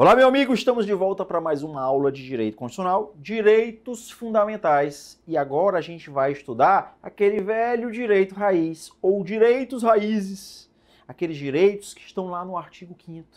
Olá, meu amigo, estamos de volta para mais uma aula de direito constitucional, direitos fundamentais. E agora a gente vai estudar aquele velho direito raiz ou direitos raízes, aqueles direitos que estão lá no artigo 5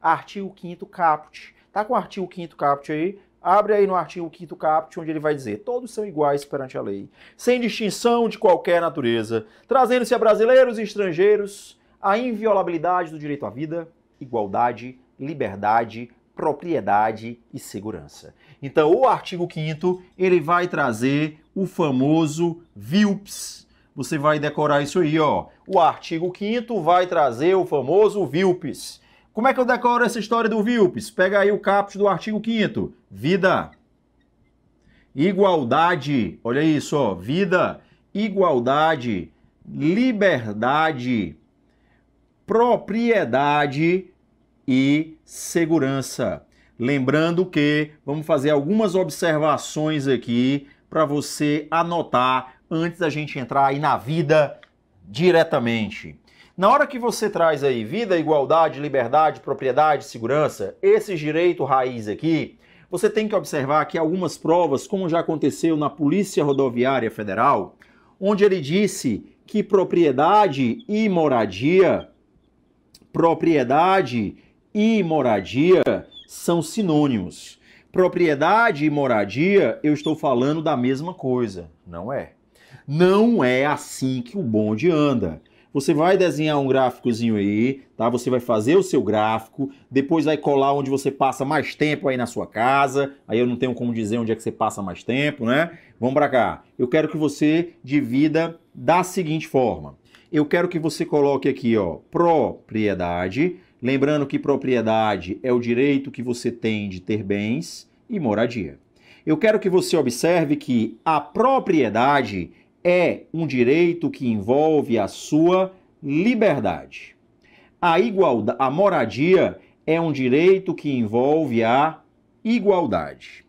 artigo 5 caput. Tá com o artigo 5 caput aí? Abre aí no artigo 5 caput, onde ele vai dizer: todos são iguais perante a lei, sem distinção de qualquer natureza, trazendo-se a brasileiros e estrangeiros a inviolabilidade do direito à vida, igualdade, liberdade, propriedade e segurança. Então, o artigo 5 ele vai trazer o famoso VILPS. Você vai decorar isso aí, ó. O artigo 5 vai trazer o famoso VILPS. Como é que eu decoro essa história do VILPS? Pega aí o caput do artigo 5 Vida, igualdade, olha isso, ó, vida, igualdade, liberdade, propriedade e segurança. Lembrando que vamos fazer algumas observações aqui para você anotar antes da gente entrar aí na vida diretamente. Na hora que você traz aí vida, igualdade, liberdade, propriedade, segurança, esses direitos raiz aqui, você tem que observar que algumas provas, como já aconteceu na Polícia Rodoviária Federal, onde ele disse que propriedade e moradia, propriedade e moradia são sinônimos. Propriedade e moradia, eu estou falando da mesma coisa. Não é. Não é assim que o bonde anda. Você vai desenhar um gráficozinho aí, tá? Você vai fazer o seu gráfico, depois vai colar onde você passa mais tempo aí na sua casa. Aí eu não tenho como dizer onde é que você passa mais tempo, né? Vamos para cá. Eu quero que você divida da seguinte forma. Eu quero que você coloque aqui, ó, propriedade Lembrando que propriedade é o direito que você tem de ter bens e moradia. Eu quero que você observe que a propriedade é um direito que envolve a sua liberdade. A igualdade, a moradia é um direito que envolve a igualdade.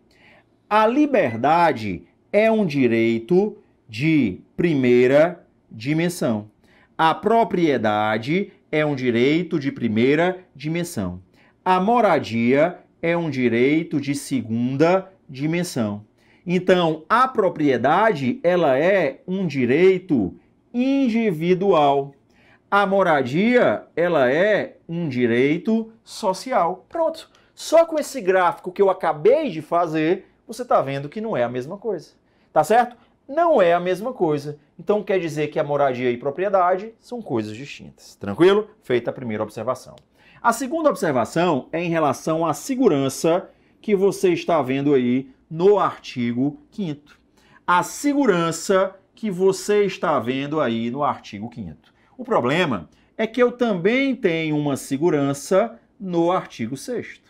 A liberdade é um direito de primeira dimensão. A propriedade é um direito de primeira dimensão. A moradia é um direito de segunda dimensão. Então, a propriedade, ela é um direito individual. A moradia, ela é um direito social. Pronto. Só com esse gráfico que eu acabei de fazer, você está vendo que não é a mesma coisa. Tá certo? Não é a mesma coisa. Então quer dizer que a moradia e propriedade são coisas distintas. Tranquilo? Feita a primeira observação. A segunda observação é em relação à segurança que você está vendo aí no artigo 5 A segurança que você está vendo aí no artigo 5 O problema é que eu também tenho uma segurança no artigo 6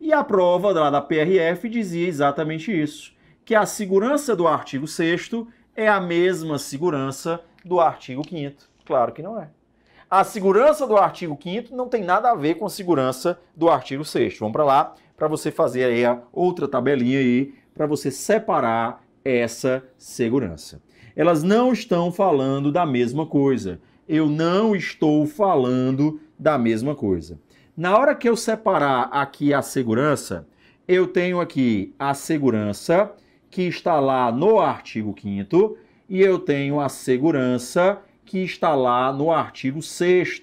E a prova lá da PRF dizia exatamente isso, que a segurança do artigo 6 é a mesma segurança do artigo 5 Claro que não é. A segurança do artigo 5 não tem nada a ver com a segurança do artigo 6 Vamos para lá para você fazer aí a outra tabelinha aí para você separar essa segurança. Elas não estão falando da mesma coisa. Eu não estou falando da mesma coisa. Na hora que eu separar aqui a segurança, eu tenho aqui a segurança que está lá no artigo 5 e eu tenho a segurança que está lá no artigo 6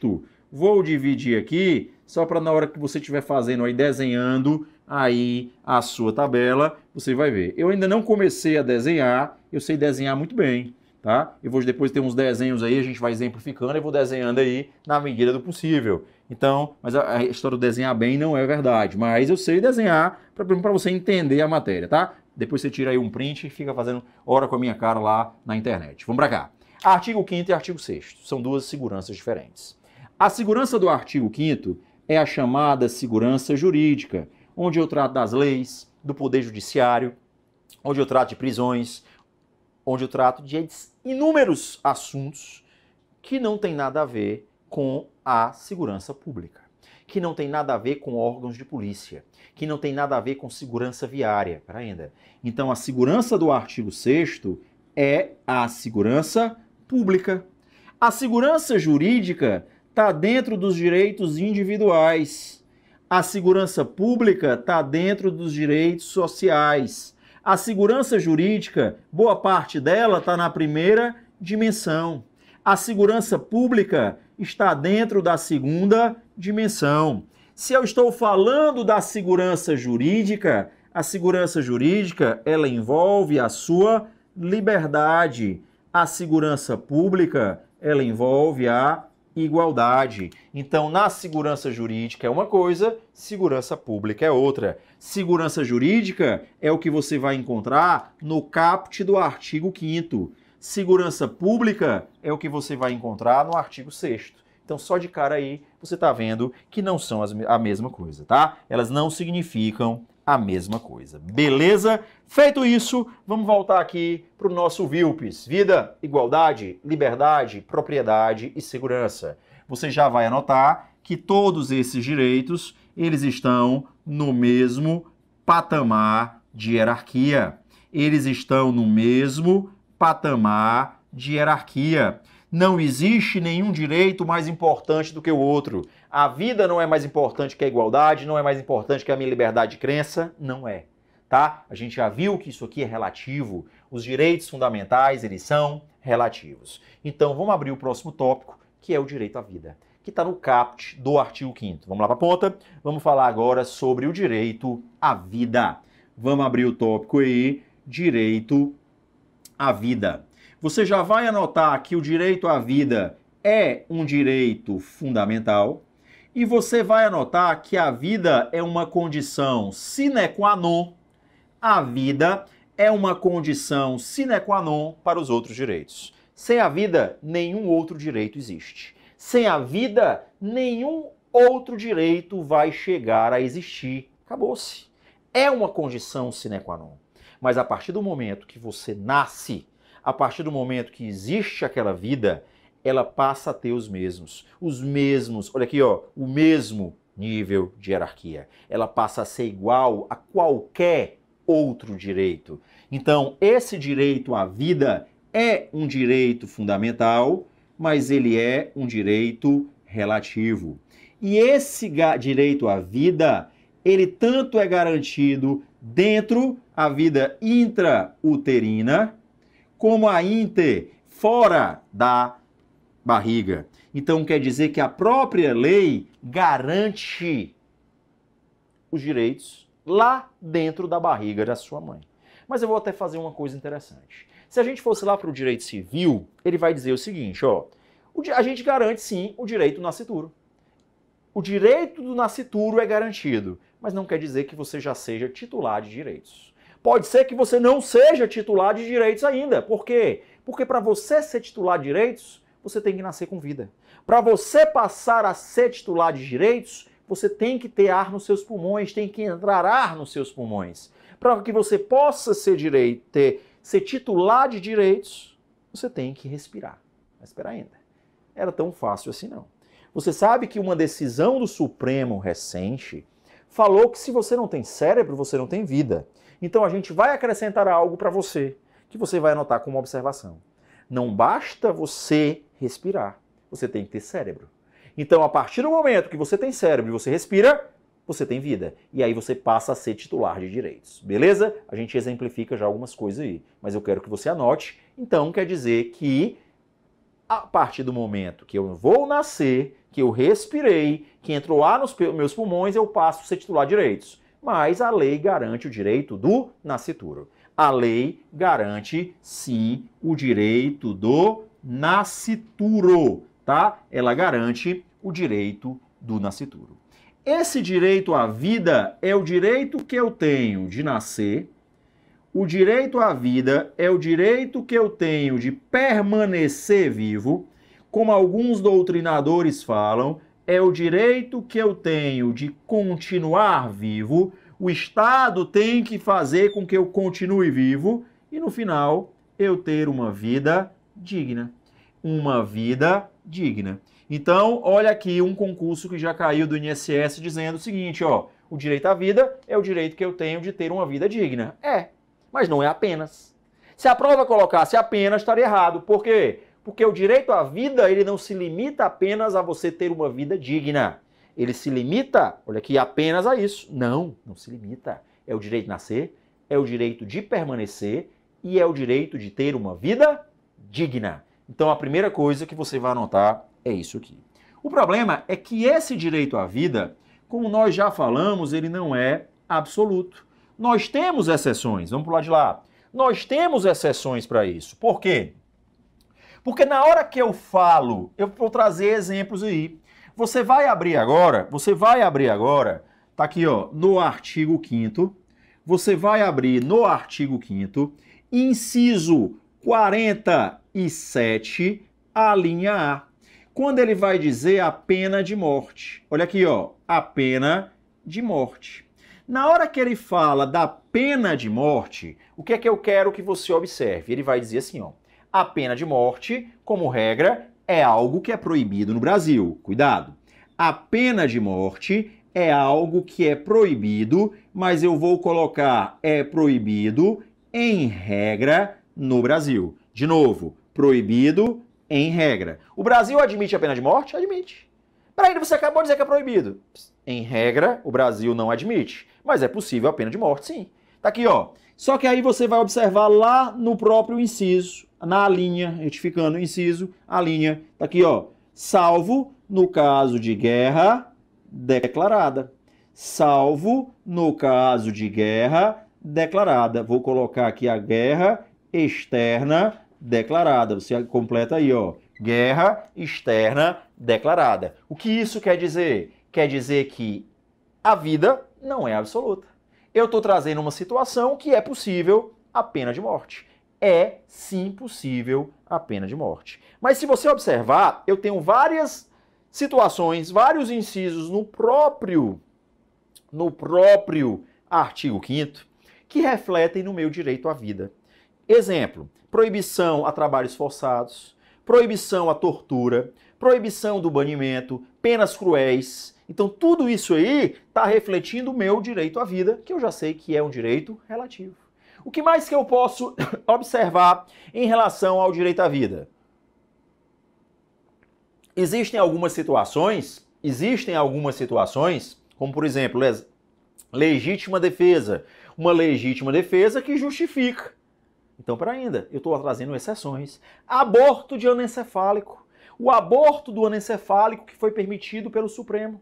Vou dividir aqui, só para na hora que você estiver fazendo aí, desenhando aí a sua tabela, você vai ver. Eu ainda não comecei a desenhar, eu sei desenhar muito bem tá? E vou depois ter uns desenhos aí, a gente vai exemplificando e vou desenhando aí na medida do possível. Então, mas a, a história do desenhar bem não é verdade, mas eu sei desenhar para você entender a matéria, tá? Depois você tira aí um print e fica fazendo hora com a minha cara lá na internet. Vamos para cá. Artigo 5 e artigo 6 são duas seguranças diferentes. A segurança do artigo 5 é a chamada segurança jurídica, onde eu trato das leis, do poder judiciário, onde eu trato de prisões, onde eu trato de inúmeros assuntos que não tem nada a ver com a segurança pública, que não tem nada a ver com órgãos de polícia, que não tem nada a ver com segurança viária, para ainda. Então a segurança do artigo 6 é a segurança pública. A segurança jurídica está dentro dos direitos individuais. A segurança pública está dentro dos direitos sociais. A segurança jurídica, boa parte dela está na primeira dimensão. A segurança pública está dentro da segunda dimensão. Se eu estou falando da segurança jurídica, a segurança jurídica ela envolve a sua liberdade. A segurança pública ela envolve a igualdade. Então, na segurança jurídica é uma coisa, segurança pública é outra. Segurança jurídica é o que você vai encontrar no caput do artigo 5 Segurança pública é o que você vai encontrar no artigo 6 Então, só de cara aí, você está vendo que não são as, a mesma coisa, tá? Elas não significam a mesma coisa. Beleza? Feito isso, vamos voltar aqui para o nosso VILPES. Vida, igualdade, liberdade, propriedade e segurança. Você já vai anotar que todos esses direitos, eles estão no mesmo patamar de hierarquia. Eles estão no mesmo patamar de hierarquia. Não existe nenhum direito mais importante do que o outro. A vida não é mais importante que a igualdade, não é mais importante que a minha liberdade de crença, não é. Tá? A gente já viu que isso aqui é relativo. Os direitos fundamentais, eles são relativos. Então, vamos abrir o próximo tópico, que é o direito à vida, que está no caput do artigo 5 Vamos lá para a ponta? Vamos falar agora sobre o direito à vida. Vamos abrir o tópico aí, direito à vida. Você já vai anotar que o direito à vida é um direito fundamental, e você vai anotar que a vida é uma condição sine qua non, a vida é uma condição sine qua non para os outros direitos. Sem a vida, nenhum outro direito existe. Sem a vida, nenhum outro direito vai chegar a existir. Acabou-se. É uma condição sine qua non. Mas a partir do momento que você nasce, a partir do momento que existe aquela vida, ela passa a ter os mesmos. Os mesmos, olha aqui, ó, o mesmo nível de hierarquia. Ela passa a ser igual a qualquer outro direito. Então, esse direito à vida é um direito fundamental, mas ele é um direito relativo. E esse direito à vida, ele tanto é garantido dentro a vida intrauterina, como a inter, fora da barriga. Então quer dizer que a própria lei garante os direitos lá dentro da barriga da sua mãe. Mas eu vou até fazer uma coisa interessante. Se a gente fosse lá para o direito civil, ele vai dizer o seguinte, ó, a gente garante sim o direito do nascituro. O direito do nascituro é garantido, mas não quer dizer que você já seja titular de direitos. Pode ser que você não seja titular de direitos ainda. Por quê? Porque para você ser titular de direitos, você tem que nascer com vida. Para você passar a ser titular de direitos, você tem que ter ar nos seus pulmões, tem que entrar ar nos seus pulmões. Para que você possa ser direito, ter, ser titular de direitos, você tem que respirar. Mas espera ainda. Era tão fácil assim não. Você sabe que uma decisão do Supremo recente falou que se você não tem cérebro, você não tem vida. Então a gente vai acrescentar algo para você, que você vai anotar como observação. Não basta você respirar. Você tem que ter cérebro. Então, a partir do momento que você tem cérebro e você respira, você tem vida. E aí você passa a ser titular de direitos. Beleza? A gente exemplifica já algumas coisas aí, mas eu quero que você anote. Então, quer dizer que a partir do momento que eu vou nascer, que eu respirei, que entrou lá nos meus pulmões, eu passo a ser titular de direitos. Mas a lei garante o direito do nascituro. A lei garante, sim, o direito do nascituro, tá? Ela garante o direito do nascituro. Esse direito à vida é o direito que eu tenho de nascer, o direito à vida é o direito que eu tenho de permanecer vivo, como alguns doutrinadores falam, é o direito que eu tenho de continuar vivo, o Estado tem que fazer com que eu continue vivo e no final eu ter uma vida digna. Uma vida digna. Então, olha aqui um concurso que já caiu do INSS dizendo o seguinte, ó, o direito à vida é o direito que eu tenho de ter uma vida digna. É, mas não é apenas. Se a prova colocasse apenas, estaria errado. Por quê? Porque o direito à vida, ele não se limita apenas a você ter uma vida digna. Ele se limita, olha aqui, apenas a isso. Não, não se limita. É o direito de nascer, é o direito de permanecer e é o direito de ter uma vida digna. Então a primeira coisa que você vai anotar é isso aqui. O problema é que esse direito à vida, como nós já falamos, ele não é absoluto. Nós temos exceções, vamos para lado de lá. Nós temos exceções para isso. Por quê? Porque na hora que eu falo, eu vou trazer exemplos aí. Você vai abrir agora, você vai abrir agora, tá aqui ó, no artigo 5 você vai abrir no artigo 5 inciso 47, a linha A. Quando ele vai dizer a pena de morte. Olha aqui, ó, a pena de morte. Na hora que ele fala da pena de morte, o que é que eu quero que você observe? Ele vai dizer assim, ó: a pena de morte, como regra, é algo que é proibido no Brasil. Cuidado. A pena de morte é algo que é proibido, mas eu vou colocar é proibido em regra no Brasil. De novo, proibido em regra. O Brasil admite a pena de morte? Admite. Peraí, você acabou de dizer que é proibido. Em regra, o Brasil não admite, mas é possível a pena de morte, sim. Tá aqui, ó. Só que aí você vai observar lá no próprio inciso, na linha, retificando o inciso, a linha, tá aqui, ó. Salvo no caso de guerra declarada. Salvo no caso de guerra declarada. Vou colocar aqui a guerra externa declarada. Você completa aí, ó. Guerra externa declarada. O que isso quer dizer? Quer dizer que a vida não é absoluta. Eu estou trazendo uma situação que é possível a pena de morte. É sim possível a pena de morte. Mas se você observar, eu tenho várias situações, vários incisos no próprio no próprio artigo 5 que refletem no meu direito à vida. Exemplo: proibição a trabalhos forçados, proibição à tortura, proibição do banimento, penas cruéis. Então, tudo isso aí está refletindo o meu direito à vida, que eu já sei que é um direito relativo. O que mais que eu posso observar em relação ao direito à vida? Existem algumas situações, existem algumas situações, como por exemplo, legítima defesa, uma legítima defesa que justifica então, para ainda, eu estou trazendo exceções. Aborto de anencefálico. O aborto do anencefálico que foi permitido pelo Supremo.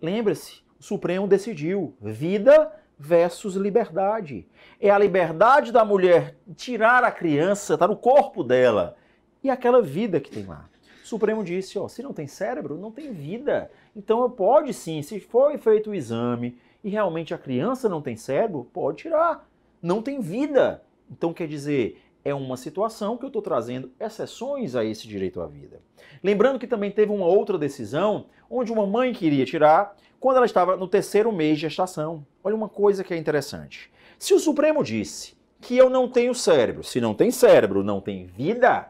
Lembre-se, o Supremo decidiu vida versus liberdade. É a liberdade da mulher tirar a criança, está no corpo dela, e aquela vida que tem lá. O Supremo disse, ó, se não tem cérebro, não tem vida. Então pode sim, se foi feito o exame e realmente a criança não tem cérebro, pode tirar. Não tem vida. Então, quer dizer, é uma situação que eu estou trazendo exceções a esse direito à vida. Lembrando que também teve uma outra decisão onde uma mãe queria tirar quando ela estava no terceiro mês de gestação. Olha uma coisa que é interessante. Se o Supremo disse que eu não tenho cérebro, se não tem cérebro, não tem vida,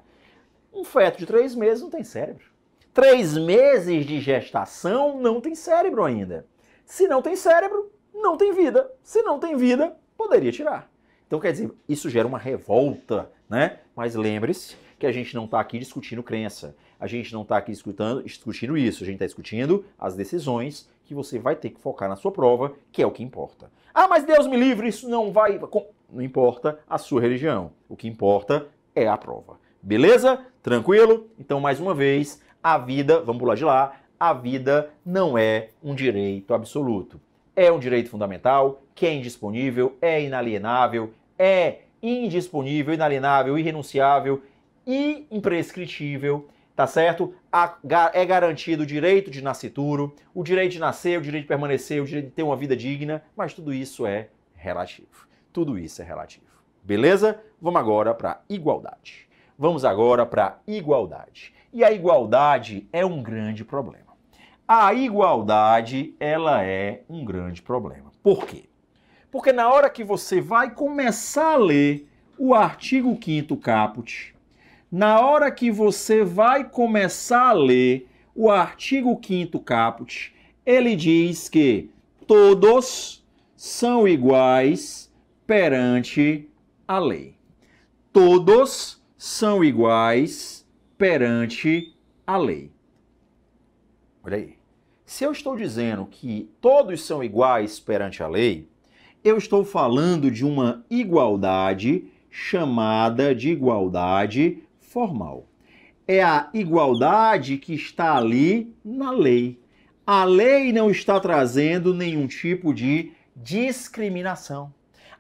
um feto de três meses não tem cérebro. Três meses de gestação não tem cérebro ainda. Se não tem cérebro, não tem vida. Se não tem vida, poderia tirar. Então, quer dizer, isso gera uma revolta, né? Mas lembre-se que a gente não está aqui discutindo crença. A gente não está aqui discutindo, discutindo isso. A gente está discutindo as decisões que você vai ter que focar na sua prova, que é o que importa. Ah, mas Deus me livre, isso não vai. Não importa a sua religião. O que importa é a prova. Beleza? Tranquilo? Então, mais uma vez, a vida, vamos pular de lá, a vida não é um direito absoluto é um direito fundamental, que é indisponível, é inalienável, é indisponível, inalienável, irrenunciável e imprescritível, tá certo? É garantido o direito de nascituro, o direito de nascer, o direito de permanecer, o direito de ter uma vida digna, mas tudo isso é relativo. Tudo isso é relativo. Beleza? Vamos agora para igualdade. Vamos agora para igualdade. E a igualdade é um grande problema. A igualdade, ela é um grande problema. Por quê? Porque na hora que você vai começar a ler o artigo 5 caput, na hora que você vai começar a ler o artigo 5 caput, ele diz que todos são iguais perante a lei. Todos são iguais perante a lei. Olha aí. Se eu estou dizendo que todos são iguais perante a lei, eu estou falando de uma igualdade chamada de igualdade formal. É a igualdade que está ali na lei. A lei não está trazendo nenhum tipo de discriminação.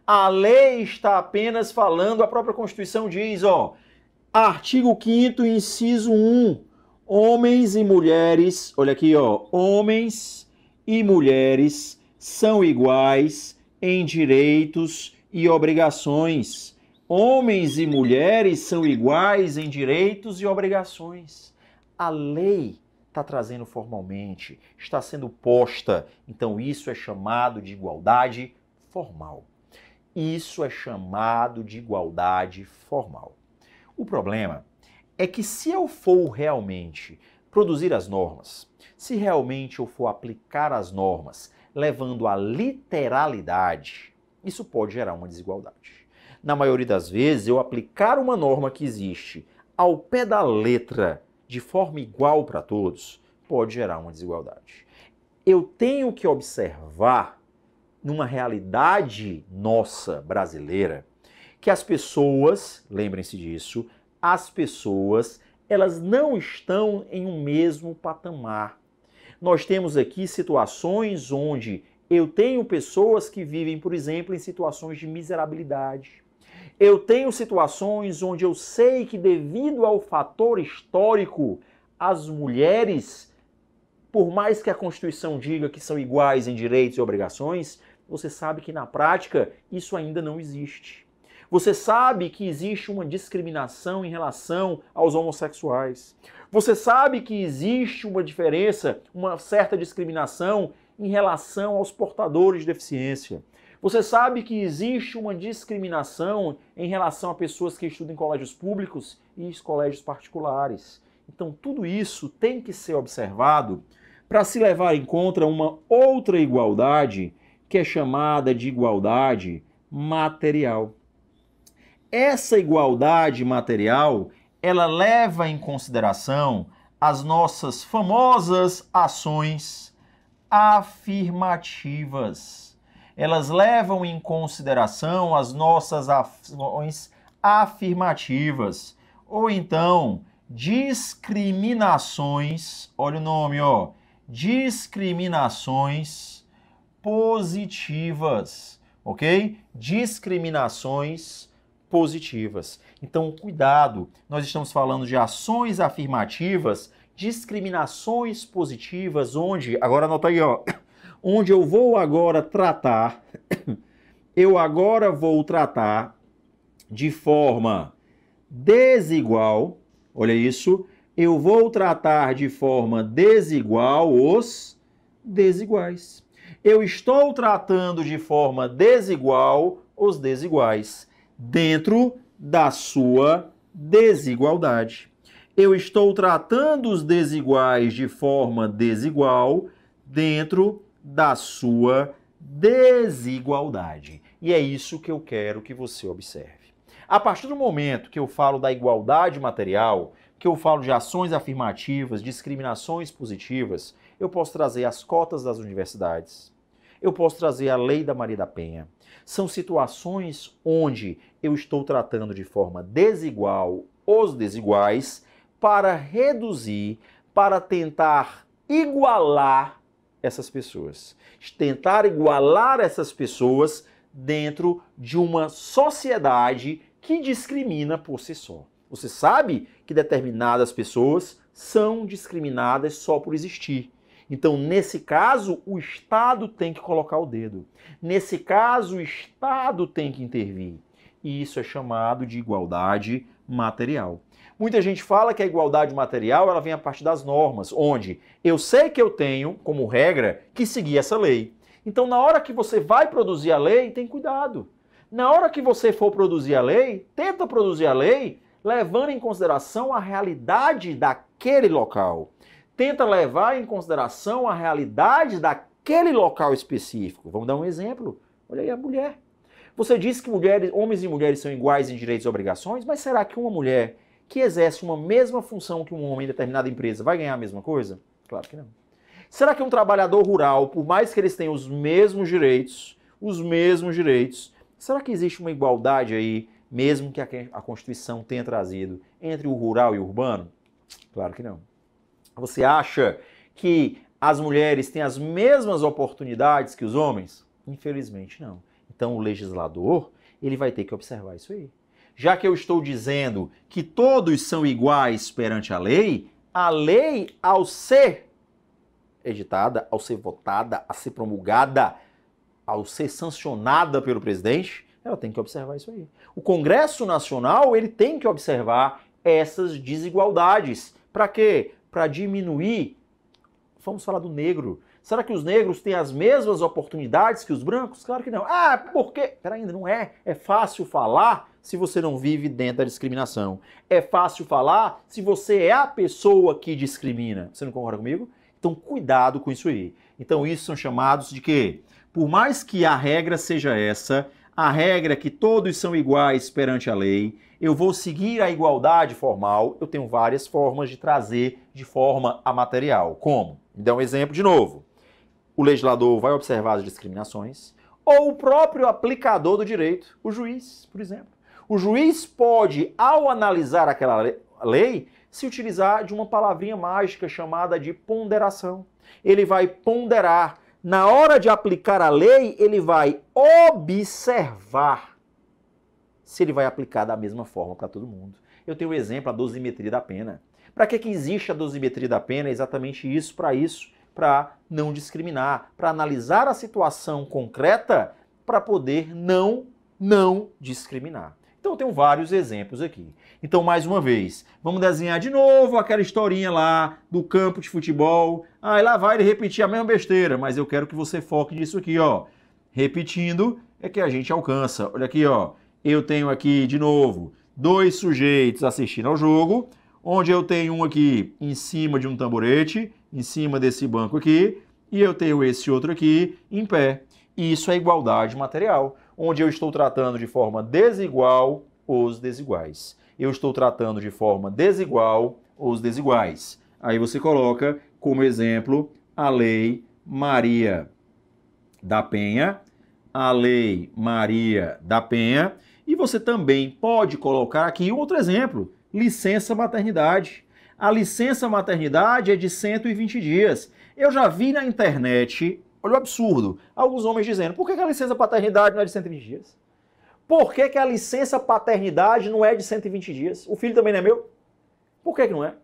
A lei está apenas falando, a própria Constituição diz, ó, artigo 5 inciso 1, Homens e mulheres, olha aqui, ó, homens e mulheres são iguais em direitos e obrigações. Homens e mulheres são iguais em direitos e obrigações. A lei está trazendo formalmente, está sendo posta. Então, isso é chamado de igualdade formal. Isso é chamado de igualdade formal. O problema é que se eu for realmente produzir as normas, se realmente eu for aplicar as normas levando à literalidade, isso pode gerar uma desigualdade. Na maioria das vezes, eu aplicar uma norma que existe ao pé da letra de forma igual para todos pode gerar uma desigualdade. Eu tenho que observar numa realidade nossa brasileira que as pessoas, lembrem-se disso, as pessoas elas não estão em um mesmo patamar. Nós temos aqui situações onde eu tenho pessoas que vivem, por exemplo, em situações de miserabilidade. Eu tenho situações onde eu sei que, devido ao fator histórico, as mulheres, por mais que a Constituição diga que são iguais em direitos e obrigações, você sabe que na prática isso ainda não existe. Você sabe que existe uma discriminação em relação aos homossexuais. Você sabe que existe uma diferença, uma certa discriminação em relação aos portadores de deficiência. Você sabe que existe uma discriminação em relação a pessoas que estudam em colégios públicos e colégios particulares. Então, tudo isso tem que ser observado para se levar em conta uma outra igualdade que é chamada de igualdade material. Essa igualdade material, ela leva em consideração as nossas famosas ações afirmativas. Elas levam em consideração as nossas ações afirmativas ou então discriminações, olha o nome, ó, discriminações positivas, OK? Discriminações positivas. Então, cuidado, nós estamos falando de ações afirmativas, discriminações positivas, onde, agora anota aí, ó, onde eu vou agora tratar, eu agora vou tratar de forma desigual, olha isso, eu vou tratar de forma desigual os desiguais. Eu estou tratando de forma desigual os desiguais dentro da sua desigualdade. Eu estou tratando os desiguais de forma desigual dentro da sua desigualdade. E é isso que eu quero que você observe. A partir do momento que eu falo da igualdade material, que eu falo de ações afirmativas, discriminações positivas, eu posso trazer as cotas das universidades, eu posso trazer a lei da Maria da Penha, são situações onde eu estou tratando de forma desigual os desiguais para reduzir, para tentar igualar essas pessoas. Tentar igualar essas pessoas dentro de uma sociedade que discrimina por si só. Você sabe que determinadas pessoas são discriminadas só por existir. Então, nesse caso, o Estado tem que colocar o dedo. Nesse caso, o Estado tem que intervir. E isso é chamado de igualdade material. Muita gente fala que a igualdade material ela vem a partir das normas, onde eu sei que eu tenho, como regra, que seguir essa lei. Então, na hora que você vai produzir a lei, tem cuidado. Na hora que você for produzir a lei, tenta produzir a lei levando em consideração a realidade daquele local tenta levar em consideração a realidade daquele local específico. Vamos dar um exemplo? Olha aí a mulher. Você disse que mulheres, homens e mulheres são iguais em direitos e obrigações, mas será que uma mulher que exerce uma mesma função que um homem em determinada empresa vai ganhar a mesma coisa? Claro que não. Será que um trabalhador rural, por mais que eles tenham os mesmos direitos, os mesmos direitos, será que existe uma igualdade aí, mesmo que a Constituição tenha trazido, entre o rural e o urbano? Claro que não. Você acha que as mulheres têm as mesmas oportunidades que os homens? Infelizmente não. Então o legislador, ele vai ter que observar isso aí. Já que eu estou dizendo que todos são iguais perante a lei, a lei ao ser editada, ao ser votada, a ser promulgada, ao ser sancionada pelo presidente, ela tem que observar isso aí. O Congresso Nacional, ele tem que observar essas desigualdades. Para quê? para diminuir. Vamos falar do negro. Será que os negros têm as mesmas oportunidades que os brancos? Claro que não. Ah, por quê? Pera ainda, não é. É fácil falar se você não vive dentro da discriminação. É fácil falar se você é a pessoa que discrimina. Você não concorda comigo? Então cuidado com isso aí. Então isso são chamados de quê? Por mais que a regra seja essa, a regra é que todos são iguais perante a lei, eu vou seguir a igualdade formal, eu tenho várias formas de trazer de forma amaterial. Como? Me dá um exemplo de novo. O legislador vai observar as discriminações, ou o próprio aplicador do direito, o juiz, por exemplo. O juiz pode, ao analisar aquela lei, se utilizar de uma palavrinha mágica chamada de ponderação. Ele vai ponderar. Na hora de aplicar a lei, ele vai observar se ele vai aplicar da mesma forma para todo mundo. Eu tenho o um exemplo, a dosimetria da pena. Para que, que existe a dosimetria da pena? É exatamente isso, para isso, para não discriminar, para analisar a situação concreta, para poder não, não discriminar. Então eu tenho vários exemplos aqui. Então, mais uma vez, vamos desenhar de novo aquela historinha lá do campo de futebol. Aí ah, lá vai ele repetir a mesma besteira, mas eu quero que você foque nisso aqui, ó. Repetindo é que a gente alcança. Olha aqui, ó. Eu tenho aqui de novo dois sujeitos assistindo ao jogo onde eu tenho um aqui em cima de um tamborete, em cima desse banco aqui, e eu tenho esse outro aqui em pé. Isso é igualdade material, onde eu estou tratando de forma desigual os desiguais. Eu estou tratando de forma desigual os desiguais. Aí você coloca como exemplo a lei Maria da Penha, a lei Maria da Penha, e você também pode colocar aqui outro exemplo, licença maternidade. A licença maternidade é de 120 dias. Eu já vi na internet, olha o absurdo, alguns homens dizendo: por que a licença paternidade não é de 120 dias? Por que, que a licença paternidade não é de 120 dias? O filho também não é meu? Por que, que não é?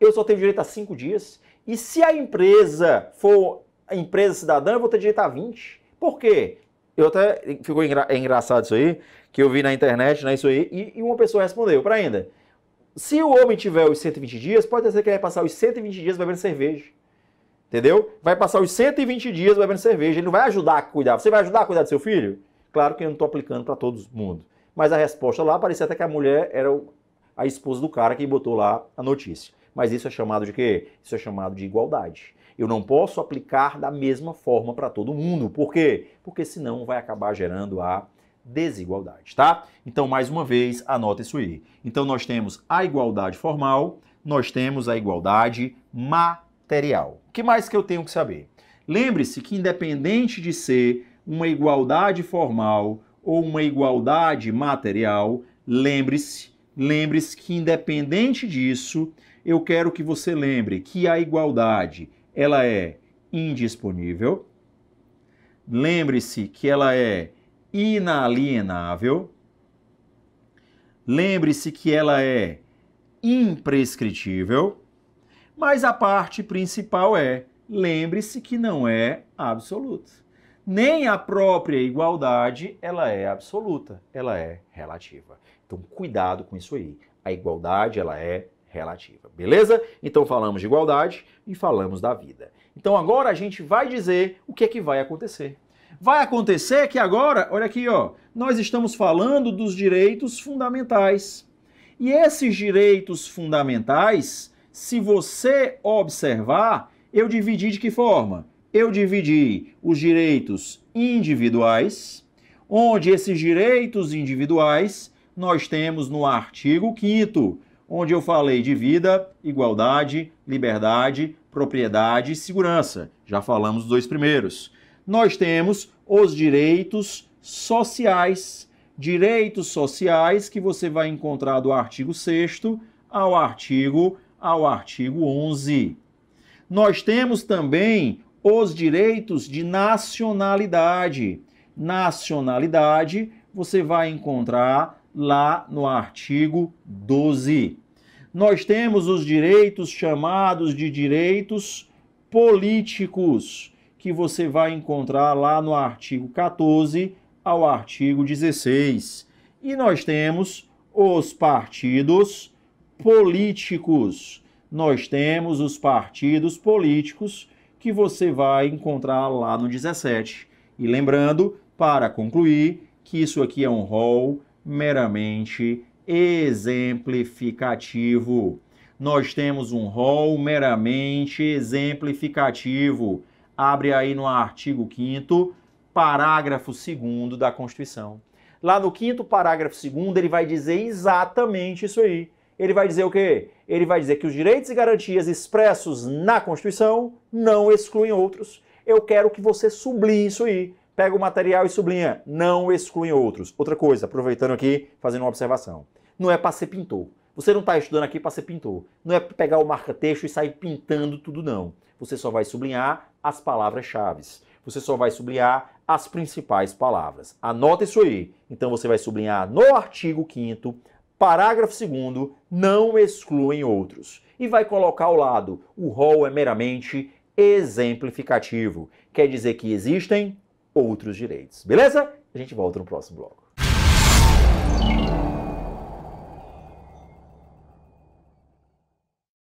Eu só tenho direito a 5 dias. E se a empresa for a empresa cidadã, eu vou ter direito a 20. Por quê? Eu até. Ficou engra... é engraçado isso aí, que eu vi na internet, né? Isso aí, e, e uma pessoa respondeu para ainda. Se o homem tiver os 120 dias, pode ser que ele vai passar os 120 dias bebendo cerveja. Entendeu? Vai passar os 120 dias bebendo cerveja. Ele não vai ajudar a cuidar. Você vai ajudar a cuidar do seu filho? Claro que eu não estou aplicando para todo mundo. Mas a resposta lá parecia até que a mulher era a esposa do cara que botou lá a notícia. Mas isso é chamado de quê? Isso é chamado de igualdade. Eu não posso aplicar da mesma forma para todo mundo. Por quê? Porque senão vai acabar gerando a desigualdade, tá? Então, mais uma vez, anota isso aí. Então, nós temos a igualdade formal, nós temos a igualdade material. O que mais que eu tenho que saber? Lembre-se que, independente de ser uma igualdade formal ou uma igualdade material, lembre-se, lembre-se que, independente disso, eu quero que você lembre que a igualdade, ela é indisponível. Lembre-se que ela é inalienável. Lembre-se que ela é imprescritível, mas a parte principal é: lembre-se que não é absoluta. Nem a própria igualdade ela é absoluta, ela é relativa. Então cuidado com isso aí. A igualdade ela é relativa, beleza? Então falamos de igualdade e falamos da vida. Então agora a gente vai dizer o que é que vai acontecer. Vai acontecer que agora, olha aqui, ó, nós estamos falando dos direitos fundamentais. E esses direitos fundamentais, se você observar, eu dividi de que forma? Eu dividi os direitos individuais, onde esses direitos individuais nós temos no artigo 5 onde eu falei de vida, igualdade, liberdade, propriedade e segurança. Já falamos dos dois primeiros nós temos os direitos sociais. Direitos sociais que você vai encontrar do artigo 6 ao artigo ao artigo 11. Nós temos também os direitos de nacionalidade. Nacionalidade você vai encontrar lá no artigo 12. Nós temos os direitos chamados de direitos políticos que você vai encontrar lá no artigo 14 ao artigo 16. E nós temos os partidos políticos. Nós temos os partidos políticos que você vai encontrar lá no 17. E lembrando, para concluir, que isso aqui é um rol meramente exemplificativo. Nós temos um rol meramente exemplificativo abre aí no artigo 5 parágrafo 2 da Constituição. Lá no quinto parágrafo 2 ele vai dizer exatamente isso aí. Ele vai dizer o quê? Ele vai dizer que os direitos e garantias expressos na Constituição não excluem outros. Eu quero que você sublinhe isso aí. Pega o material e sublinha. Não excluem outros. Outra coisa, aproveitando aqui, fazendo uma observação. Não é para ser pintor. Você não está estudando aqui para ser pintor. Não é pegar o marca-texto e sair pintando tudo, não. Você só vai sublinhar as palavras-chave. Você só vai sublinhar as principais palavras. Anota isso aí. Então você vai sublinhar no artigo 5 parágrafo 2 não excluem outros. E vai colocar ao lado, o rol é meramente exemplificativo. Quer dizer que existem outros direitos. Beleza? A gente volta no próximo bloco.